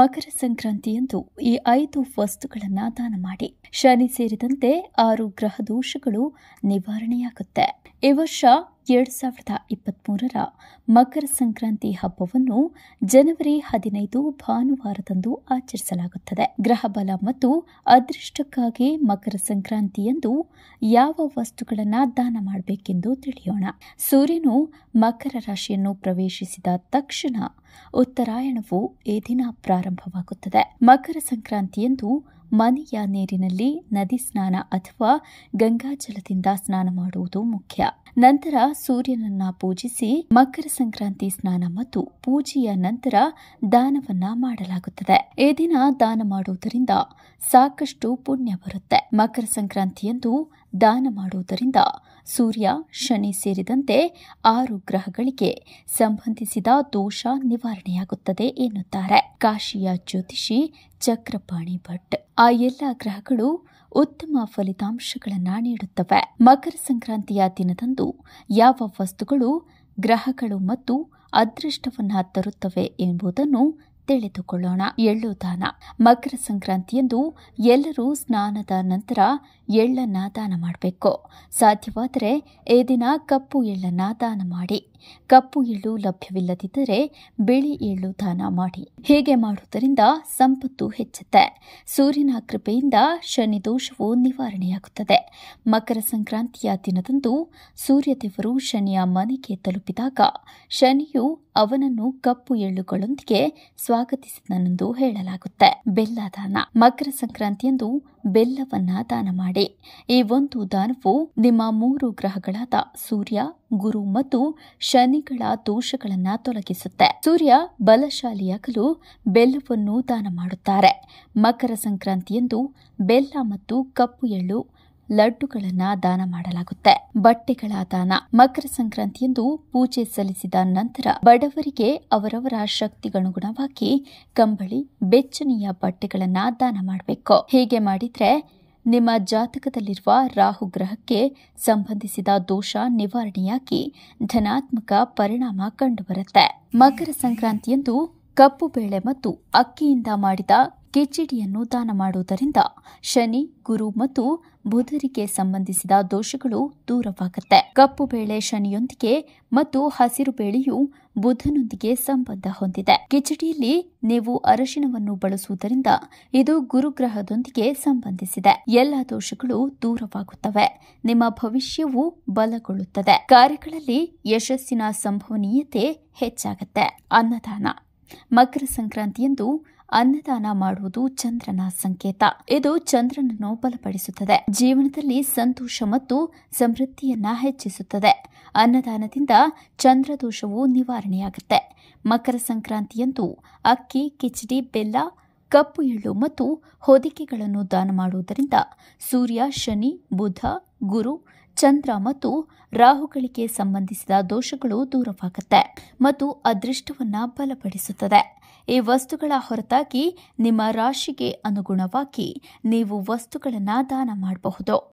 ಮಕರ ಸಂಕ್ರಾಂತಿಯಂದು ಈ ಐದು ವಸ್ತುಗಳನ್ನ ದಾನ ಮಾಡಿ ಶನಿ ಸೇರಿದಂತೆ ಆರು ಗ್ರಹ ದೋಷಗಳು ನಿವಾರಣೆಯಾಗುತ್ತೆ ಈ ವರ್ಷ ಎರಡ್ ಸಾವಿರದ ಮೂರರ ಮಕರ ಸಂಕ್ರಾಂತಿ ಹಬ್ಬವನ್ನು ಜನವರಿ ಹದಿನೈದು ಭಾನುವಾರದಂದು ಆಚರಿಸಲಾಗುತ್ತದೆ ಗ್ರಹಬಲ ಮತ್ತು ಅದೃಷ್ಟಕ್ಕಾಗಿ ಮಕರ ಸಂಕ್ರಾಂತಿಯಂದು ಯಾವ ವಸ್ತುಗಳನ್ನು ದಾನ ಮಾಡಬೇಕೆಂದು ತಿಳಿಯೋಣ ಸೂರ್ಯನು ಮಕರ ರಾಶಿಯನ್ನು ಪ್ರವೇಶಿಸಿದ ತಕ್ಷಣ ಉತ್ತರಾಯಣವು ಈ ದಿನ ಪ್ರಾರಂಭವಾಗುತ್ತದೆ ಮಕರ ಸಂಕ್ರಾಂತಿಯಂದು ಮನೆಯ ನೀರಿನಲ್ಲಿ ನದಿ ಸ್ನಾನ ಅಥವಾ ಗಂಗಾಜಲದಿಂದ ಸ್ನಾನ ಮಾಡುವುದು ಮುಖ್ಯ ನಂತರ ಸೂರ್ಯನನ್ನ ಪೂಜಿಸಿ ಮಕರ ಸಂಕ್ರಾಂತಿ ಸ್ನಾನ ಮತ್ತು ಪೂಜೆಯ ನಂತರ ದಾನವನ್ನ ಮಾಡಲಾಗುತ್ತದೆ ಈ ದಿನ ದಾನ ಮಾಡುವುದರಿಂದ ಸಾಕಷ್ಟು ಪುಣ್ಯ ಬರುತ್ತೆ ಮಕರ ಸಂಕ್ರಾಂತಿಯಂದು ದಾನ ಮಾಡುವುದರಿಂದ ಸೂರ್ಯ ಶನಿ ಸೇರಿದಂತೆ ಆರು ಗ್ರಹಗಳಿಗೆ ಸಂಬಂಧಿಸಿದ ದೋಷ ನಿವಾರಣೆಯಾಗುತ್ತದೆ ಎನ್ನುತ್ತಾರೆ ಕಾಶಿಯ ಜ್ಯೋತಿಷಿ ಚಕ್ರಪಾಣಿ ಭಟ್ ಆ ಎಲ್ಲ ಗ್ರಹಗಳು ಉತ್ತಮ ಫಲಿತಾಂಶಗಳನ್ನು ನೀಡುತ್ತವೆ ಮಕರ ಸಂಕ್ರಾಂತಿಯ ದಿನದಂದು ಯಾವ ವಸ್ತುಗಳು ಗ್ರಹಗಳು ಮತ್ತು ಅದೃಷ್ಟವನ್ನು ತರುತ್ತವೆ ಎಂಬುದನ್ನು ತಿಳಿದುಕೊಳ್ಳೋಣ ಎಳ್ಳು ದಾನ ಮಕರ ಸಂಕ್ರಾಂತಿಯಂದು ಎಲ್ಲರೂ ಸ್ನಾನದ ನಂತರ ಎಳ್ಳನ್ನ ದಾನ ಮಾಡಬೇಕು ಸಾಧ್ಯವಾದರೆ ಈ ದಿನ ಕಪ್ಪು ಎಳ್ಳನ್ನ ದಾನ ಮಾಡಿ ಕಪ್ಪು ಎಳ್ಳು ಲಭ್ಯವಿಲ್ಲದಿದ್ದರೆ ಬಿಳಿ ಎಳ್ಳು ದಾನ ಮಾಡಿ ಹೀಗೆ ಮಾಡುವುದರಿಂದ ಸಂಪತ್ತು ಹೆಚ್ಚುತ್ತೆ ಸೂರ್ಯನ ಕೃಪೆಯಿಂದ ಶನಿ ದೋಷವು ನಿವಾರಣೆಯಾಗುತ್ತದೆ ಮಕರ ಸಂಕ್ರಾಂತಿಯ ದಿನದಂದು ಸೂರ್ಯದೇವರು ಶನಿಯ ಮನೆಗೆ ತಲುಪಿದಾಗ ಶನಿಯು ಅವನನ್ನು ಕಪ್ಪು ಎಳ್ಳುಗಳೊಂದಿಗೆ ಸ್ವಾಗತಿಸಿದನೆಂದು ಹೇಳಲಾಗುತ್ತೆ ಬೆಲ್ಲ ದಾನ ಮಕರ ಸಂಕ್ರಾಂತಿಯಂದು ಬೆಲ್ಲವನ್ನ ದಾನ ಮಾಡಿ ಈ ಒಂದು ದಾನವು ನಿಮ್ಮ ಮೂರು ಗ್ರಹಗಳಾದ ಸೂರ್ಯ ಗುರು ಮತ್ತು ಶನಿಗಳ ದೋಷಗಳನ್ನು ತೊಲಗಿಸುತ್ತೆ ಸೂರ್ಯ ಬಲಶಾಲಿಯಾಗಲು ಬೆಲ್ಲವನ್ನು ದಾನ ಮಾಡುತ್ತಾರೆ ಮಕರ ಸಂಕ್ರಾಂತಿಯಂದು ಬೆಲ್ಲ ಮತ್ತು ಕಪ್ಪು ಎಳ್ಳು ಲಡ್ಡುಗಳನ್ನು ದಾನ ಮಾಡಲಾಗುತ್ತೆ ಬಟ್ಟೆಗಳ ದಾನ ಮಕರ ಸಂಕ್ರಾಂತಿಯಂದು ಪೂಜೆ ಸಲ್ಲಿಸಿದ ನಂತರ ಬಡವರಿಗೆ ಅವರವರ ಶಕ್ತಿಗನುಗುಣವಾಗಿ ಕಂಬಳಿ ಬೆಚ್ಚನೆಯ ಬಟ್ಟೆಗಳನ್ನು ದಾನ ಮಾಡಬೇಕು ಹೀಗೆ ಮಾಡಿದರೆ ನಿಮ್ಮ ಜಾತಕದಲ್ಲಿರುವ ರಾಹು ಗ್ರಹಕ್ಕೆ ಸಂಬಂಧಿಸಿದ ದೋಷ ನಿವಾರಣೆಯಾಗಿ ಧನಾತ್ಮಕ ಪರಿಣಾಮ ಕಂಡುಬರುತ್ತೆ ಮಕರ ಸಂಕ್ರಾಂತಿಯಂದು ಕಪ್ಪು ಬೇಳೆ ಮತ್ತು ಅಕ್ಕಿಯಿಂದ ಮಾಡಿದ ಕಿಚಡಿಯನ್ನು ದಾನ ಮಾಡುವುದರಿಂದ ಶನಿ ಗುರು ಮತ್ತು ಬುಧರಿಗೆ ಸಂಬಂಧಿಸಿದ ದೋಷಗಳು ದೂರವಾಗುತ್ತೆ ಕಪ್ಪು ಬೇಳೆ ಶನಿಯೊಂದಿಗೆ ಮತ್ತು ಹಸಿರು ಬೇಳೆಯು ಬುಧನೊಂದಿಗೆ ಸಂಬಂಧ ಹೊಂದಿದೆ ಕಿಚಡಿಯಲ್ಲಿ ನೀವು ಅರಶಿನವನ್ನು ಬಳಸುವುದರಿಂದ ಇದು ಗುರುಗ್ರಹದೊಂದಿಗೆ ಸಂಬಂಧಿಸಿದೆ ಎಲ್ಲ ದೋಷಗಳು ದೂರವಾಗುತ್ತವೆ ನಿಮ್ಮ ಭವಿಷ್ಯವು ಬಲಗೊಳ್ಳುತ್ತದೆ ಕಾರ್ಯಗಳಲ್ಲಿ ಯಶಸ್ಸಿನ ಸಂಭವನೀಯತೆ ಹೆಚ್ಚಾಗುತ್ತೆ ಅನ್ನದಾನ ಮಕರ ಸಂಕ್ರಾಂತಿಯಂದು ಅನ್ನದಾನ ಮಾಡುವುದು ಚಂದ್ರನ ಸಂಕೇತ ಇದು ಚಂದ್ರನನ್ನು ಬಲಪಡಿಸುತ್ತದೆ ಜೀವನದಲ್ಲಿ ಸಂತೋಷ ಮತ್ತು ಸಮೃದ್ಧಿಯನ್ನ ಹೆಚ್ಚಿಸುತ್ತದೆ ಅನ್ನದಾನದಿಂದ ಚಂದ್ರ ದೋಷವು ನಿವಾರಣೆಯಾಗುತ್ತೆ ಮಕರ ಸಂಕ್ರಾಂತಿಯಂದು ಅಕ್ಕಿ ಕಿಚಡಿ ಬೆಲ್ಲ ಕಪ್ಪು ಎಳ್ಳು ಮತ್ತು ಹೊದಿಕೆಗಳನ್ನು ದಾನ ಮಾಡುವುದರಿಂದ ಸೂರ್ಯ ಶನಿ ಬುಧ ಗುರು ಚಂದ್ರ ಮತ್ತು ರಾಹುಗಳಿಗೆ ಸಂಬಂಧಿಸಿದ ದೋಷಗಳು ದೂರವಾಗುತ್ತೆ ಮತ್ತು ಅದೃಷ್ಟವನ್ನು ಬಲಪಡಿಸುತ್ತದೆ ಈ ವಸ್ತುಗಳ ಹೊರತಾಗಿ ನಿಮ್ಮ ರಾಶಿಗೆ ಅನುಗುಣವಾಗಿ ನೀವು ವಸ್ತುಗಳನ್ನು ದಾನ ಮಾಡಬಹುದು